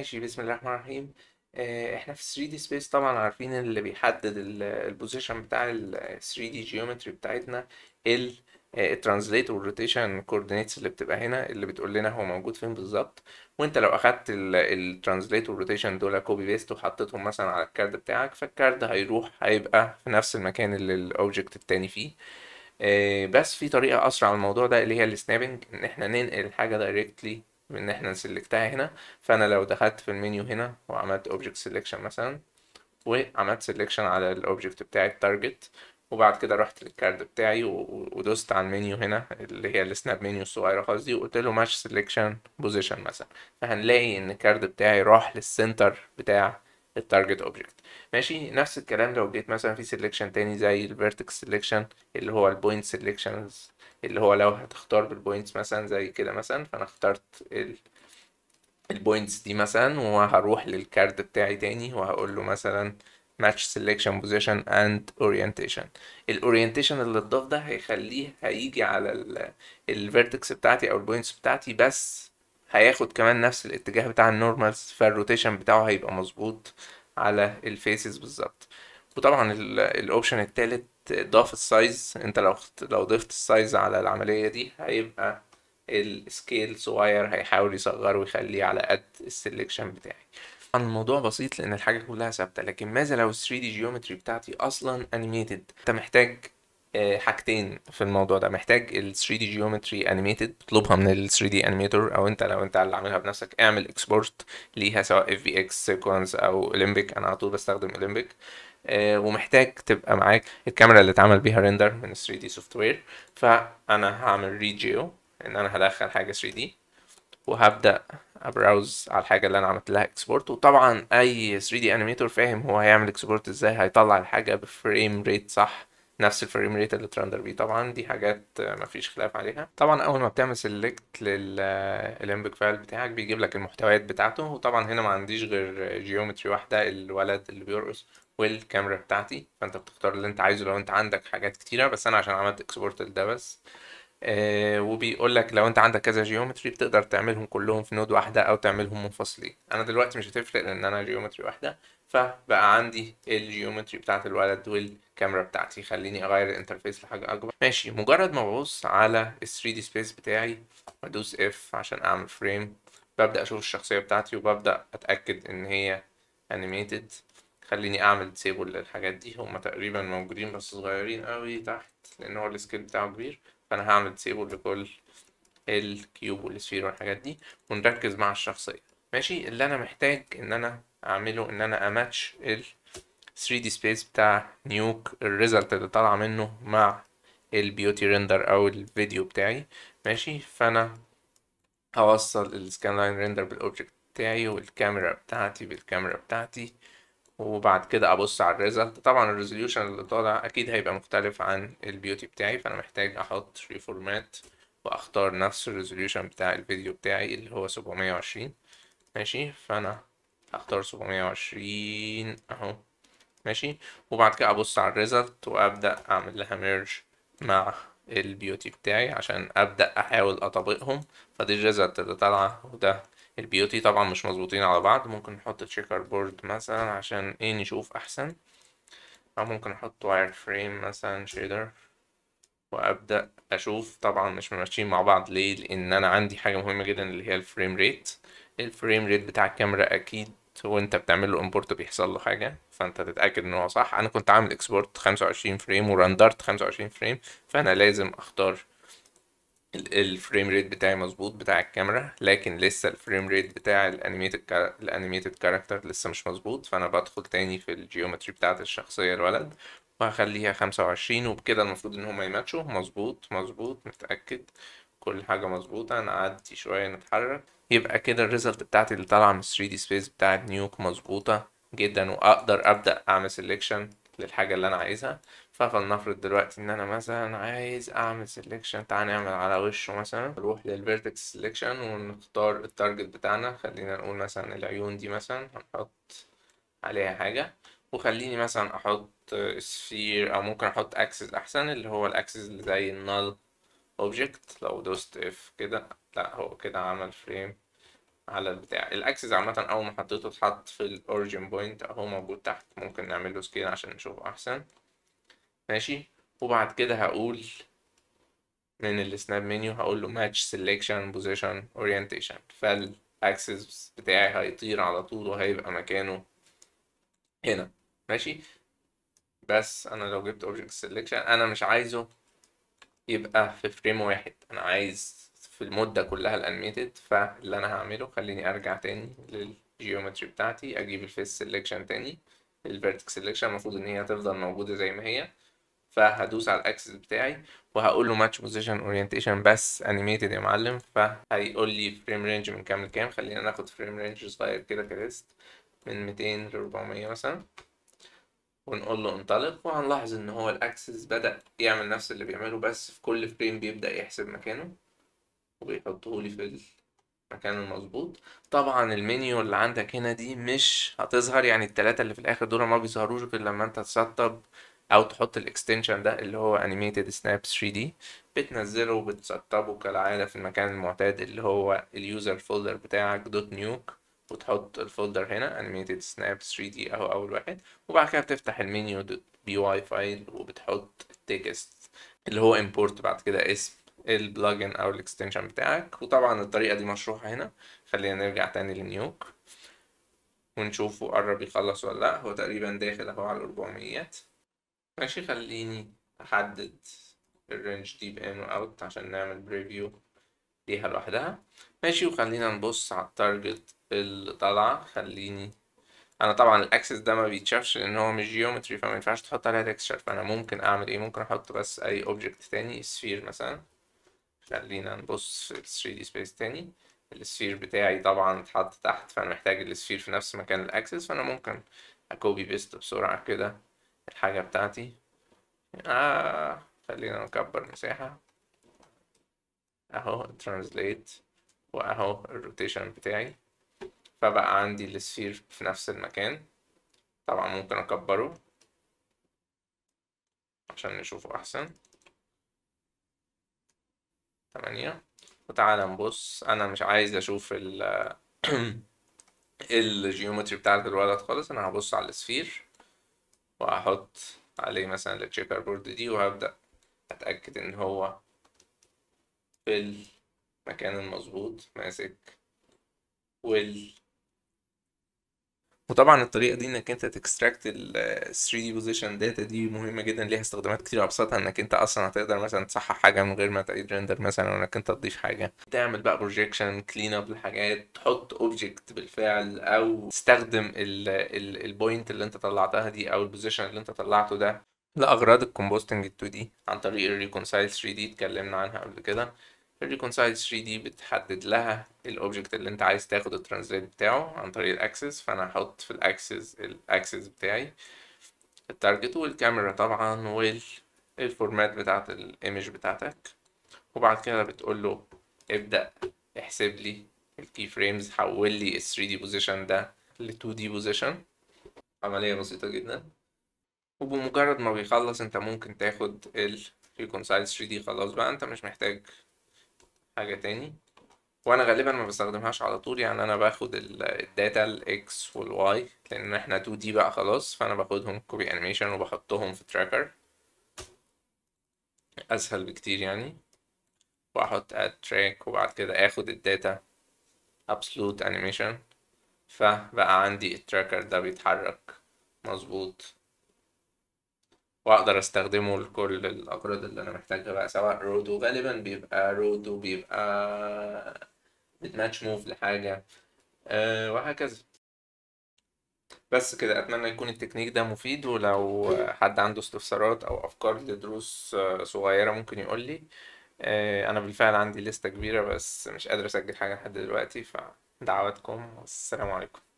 ماشي بسم الله الرحمن الرحيم آه، احنا في 3 دي سبيس طبعا عارفين اللي بيحدد البوزيشن بتاع ال 3 دي جيومتري بتاعتنا الترانزليت والروتيشن كوردينيتس اللي بتبقى هنا اللي بتقول لنا هو موجود فين بالظبط وانت لو اخدت الترانزليت والروتيشن دول كوبي بيست وحطيتهم مثلا على الكارد بتاعك فالكارد هيروح هيبقى في نفس المكان اللي الاوبجكت التاني فيه آه، بس في طريقه اسرع للموضوع ده اللي هي السنابنج ان احنا ننقل الحاجه دايركتلي ان احنا نسلكتها هنا فانا لو دخلت في المنيو هنا وعملت اوبجكت سيلكشن مثلا وعملت سيلكشن على الاوبجكت بتاعي التارجت وبعد كده رحت للكارد بتاعي ودوست على المنيو هنا اللي هي السناب منيو الصغيره خالص دي وقلت له ماتش سيلكشن بوزيشن مثلا فهنلاقي ان الكارد بتاعي راح للسنتر بتاع التارجت اوبجكت ماشي نفس الكلام لو جيت مثلا في سيلكشن تاني زي الفيرتكس سيلكشن اللي هو البوينت سيلكشنز اللي هو لو هتختار بالبوينتس مثلا زي كده مثلا فانا اخترت ال البوينتس دي مثلا وهروح للكارد بتاعي تاني وهقول له مثلا match selection position and orientation الاورينتيشن اللي اتضاف ده هيخليه هيجي على الفيرتكس بتاعتي او البوينتس بتاعتي بس هياخد كمان نفس الاتجاه بتاع النورمالز فالروتيشن بتاعه هيبقى مظبوط على الفيسز بالظبط وطبعا الاوبشن التالت ضاف السايز انت لو لو ضفت السايز على العمليه دي هيبقى السكيل صغير هيحاول يصغره ويخليه على قد السلكشن بتاعي الموضوع بسيط لان الحاجه كلها ثابته لكن ماذا لو 3 دي جيومتري بتاعتي اصلا انيميتد انت محتاج آه، حاجتين في الموضوع ده محتاج ال 3 دي جيومتري انيميتد اطلبها من ال 3 دي انيميتور او انت لو انت اللي عاملها بنفسك اعمل اكسبورت ليها سواء اف بي اكس سيكونز او اولمبيك انا على طول بستخدم اولمبيك آه، ومحتاج تبقى معاك الكاميرا اللي اتعمل بيها ريندر من 3 دي سوفت وير فانا هعمل ري جيو ان انا هدخل حاجه 3 دي وهبدا ابراوز على الحاجه اللي انا عملت لها اكسبورت وطبعا اي 3 دي انيميتور فاهم هو هيعمل اكسبورت ازاي هيطلع الحاجه بفريم ريت صح نفس الفريم ريت اللي ترندر بيه طبعا دي حاجات مفيش خلاف عليها طبعا اول ما بتعمل سيلكت للامبك فايل بتاعك بيجيب لك المحتويات بتاعته وطبعا هنا ما عنديش غير جيومتري واحده الولد اللي بيرقص والكاميرا بتاعتي فانت بتختار اللي انت عايزه لو انت عندك حاجات كتيره بس انا عشان عملت اكسبورت لده بس آه وبيقول لك لو انت عندك كذا جيومتري بتقدر تعملهم كلهم في نود واحده او تعملهم منفصلين انا دلوقتي مش هتفرق لان انا جيومتري واحده فبقى عندي الجيومتري بتاعت الولد والكاميرا بتاعتي خليني اغير الانترفيس لحاجه اكبر ماشي مجرد ما ببص على ال 3 دي سبيس بتاعي بدوس اف عشان اعمل فريم ببدا اشوف الشخصيه بتاعتي وببدا اتاكد ان هي انيميتد خليني اعمل ديسيبل للحاجات دي هما تقريبا موجودين بس صغيرين قوي تحت لان هو السكيل بتاعه كبير فانا هعمل ديسيبل لكل الكيوب والسفير والحاجات دي ونركز مع الشخصيه ماشي اللي انا محتاج ان انا اعمله ان انا اماتش ال 3 دي سبيس بتاع نيوك الريزلت اللي طالعه منه مع البيوتي ريندر او الفيديو بتاعي ماشي فانا هوصل السكان لاين ريندر بالاوبجكت بتاعي والكاميرا بتاعتي بالكاميرا بتاعتي وبعد كده ابص على الريزلت طبعا الريزوليوشن اللي طالع اكيد هيبقى مختلف عن البيوتي بتاعي فانا محتاج احط ريفورمات واختار نفس الريزوليوشن بتاع الفيديو بتاعي اللي هو 720 ماشي فانا اختار 720 اهو ماشي وبعد كده ابص على الريزلت وابدا اعمل لها ميرج مع البيوتي بتاعي عشان ابدا احاول اطبقهم فدي الريزلت اللي طالعه وده البيوتي طبعا مش مظبوطين على بعض ممكن نحط تشيكر بورد مثلا عشان ايه نشوف احسن او ممكن احط واير فريم مثلا شيدر وابدا اشوف طبعا مش ماشيين مع بعض ليه لان انا عندي حاجه مهمه جدا اللي هي الفريم ريت الفريم ريت بتاع الكاميرا اكيد وانت بتعمل له امبورت بيحصل له حاجه فانت تتاكد ان هو صح انا كنت عامل اكسبورت 25 فريم ورندرت 25 فريم فانا لازم اختار الفريم ريت بتاعي مظبوط بتاع الكاميرا لكن لسه الفريم ريت بتاع الانيميتد الانيميتد كاركتر لسه مش مظبوط فانا بدخل تاني في الجيومتري بتاعه الشخصيه الولد وهخليها 25 وبكده المفروض ان هما يماتشوا مظبوط مظبوط متاكد كل حاجة مظبوطة نعدي شوية نتحرك يبقى كده الريزلت بتاعتي اللي طالعة من 3 دي سبيس بتاعت نيوك مظبوطة جدا واقدر ابدأ اعمل سيلكشن للحاجة اللي انا عايزها فلنفرض دلوقتي ان انا مثلا عايز اعمل سيلكشن تعال نعمل على وشه مثلا نروح للفيرتكس سيلكشن ونختار التارجت بتاعنا خلينا نقول مثلا العيون دي مثلا هنحط عليها حاجة وخليني مثلا احط سفير او ممكن احط اكسس احسن اللي هو الاكسس اللي زي النال اوبجكت لو دوست اف كده لا هو كده عمل فريم على البتاع الاكسس عامه اول ما حطيته اتحط في الاوريجن بوينت اهو موجود تحت ممكن نعمل له سكيل عشان نشوفه احسن ماشي وبعد كده هقول من السناب منيو هقول له ماتش سيلكشن بوزيشن اورينتيشن فالاكسس بتاعي هيطير على طول وهيبقى مكانه هنا ماشي بس انا لو جبت اوبجكت سيلكشن انا مش عايزه يبقى في فريم واحد انا عايز في المدة كلها الانيميتد فاللي انا هعمله خليني ارجع تاني للجيومتري بتاعتي اجيب الفيس سيلكشن تاني الفيرتكس سيلكشن المفروض ان هي تفضل موجودة زي ما هي فهدوس على الاكسس بتاعي وهقول له ماتش بوزيشن اورينتيشن بس انيميتد يا معلم فهيقول لي فريم رينج من كام لكام خلينا ناخد فريم رينج صغير كده كريست من 200 ل 400 مثلا ونقول له انطلق وهنلاحظ ان هو الاكسس بدأ يعمل نفس اللي بيعمله بس في كل فريم بيبدأ يحسب مكانه وبيحطه لي في المكان المظبوط طبعا المنيو اللي عندك هنا دي مش هتظهر يعني التلاتة اللي في الاخر دول ما بيظهروش غير لما انت تسطب او تحط الاكستنشن ده اللي هو انيميتد سناب 3 دي بتنزله وبتسطبه كالعاده في المكان المعتاد اللي هو اليوزر فولدر بتاعك دوت نيوك وتحط الفولدر هنا animated snaps 3D اهو اول واحد وبعد كده بتفتح المنيو بي واي فايل وبتحط التكست اللي هو امبورت بعد كده اسم البلجن او الاكستنشن بتاعك وطبعا الطريقه دي مشروحه هنا خلينا نرجع تاني لنيوك ونشوفه قرب يخلص ولا لا هو تقريبا داخل اهو على 400 ماشي خليني احدد الرينج دي بان اوت عشان نعمل بريفيو ليها لوحدها ماشي وخلينا نبص على التارجت اللي طالعه خليني انا طبعا الاكسس ده ما بيتشافش لان هو مش جيومتري فما ينفعش تحط عليها تكستشر فانا ممكن اعمل ايه ممكن احط بس اي اوبجكت تاني سفير مثلا خلينا نبص في 3 دي سبيس تاني السفير بتاعي طبعا اتحط تحت فانا محتاج السفير في نفس مكان الاكسس فانا ممكن اكوبي بيست بسرعه كده الحاجه بتاعتي آه خلينا نكبر مساحه اهو ترانسليت واهو الروتيشن بتاعي فبقى عندي السفير في نفس المكان طبعا ممكن اكبره عشان نشوفه احسن تمانية وتعالى نبص انا مش عايز اشوف ال الجيومتري بتاعت الولد خالص انا هبص على السفير وهحط عليه مثلا التشيكر بورد دي وهبدأ اتأكد ان هو في المكان المظبوط ماسك وال وطبعا الطريقه دي انك انت تكستراكت ال 3 دي بوزيشن داتا دي مهمه جدا ليها استخدامات كتير ابسطها انك انت اصلا هتقدر مثلا تصحح حاجه من غير ما تعيد ريندر مثلا او انك انت تضيف حاجه تعمل بقى بروجيكشن كلين اب لحاجات تحط اوبجكت بالفعل او تستخدم البوينت اللي انت طلعتها دي او البوزيشن اللي انت طلعته ده لاغراض الكومبوستنج 2 دي عن طريق الريكونسايل 3 دي اتكلمنا عنها قبل كده الريكونسايل 3 دي بتحدد لها الاوبجكت اللي انت عايز تاخد الترانزليت بتاعه عن طريق الاكسس فانا هحط في الاكسس الاكسس بتاعي التارجت والكاميرا طبعا والفورمات بتاعت الايمج بتاعتك وبعد كده بتقول له ابدأ احسب لي الكي فريمز حول لي ال 3 دي بوزيشن ده ل 2 دي بوزيشن عملية بسيطة جدا وبمجرد ما بيخلص انت ممكن تاخد ال 3 دي خلاص بقى انت مش محتاج حاجة تاني وانا غالبا ما بستخدمهاش على طول يعني انا باخد الداتا الاكس والواي لان احنا 2 دي بقى خلاص فانا باخدهم كوبي انيميشن وبحطهم في تراكر اسهل بكتير يعني واحط اد تراك وبعد كده اخد الداتا ابسولوت انيميشن فبقى عندي التراكر ده بيتحرك مظبوط واقدر استخدمه لكل الاغراض اللي انا محتاجها بقى سواء رودو غالبا بيبقى رودو بيبقى بتماتش موف لحاجه أه وهكذا بس كده اتمنى يكون التكنيك ده مفيد ولو حد عنده استفسارات او افكار لدروس آه، صغيره ممكن يقول لي آه، انا بالفعل عندي لستة كبيرة بس مش قادر اسجل حاجة لحد دلوقتي فدعواتكم والسلام عليكم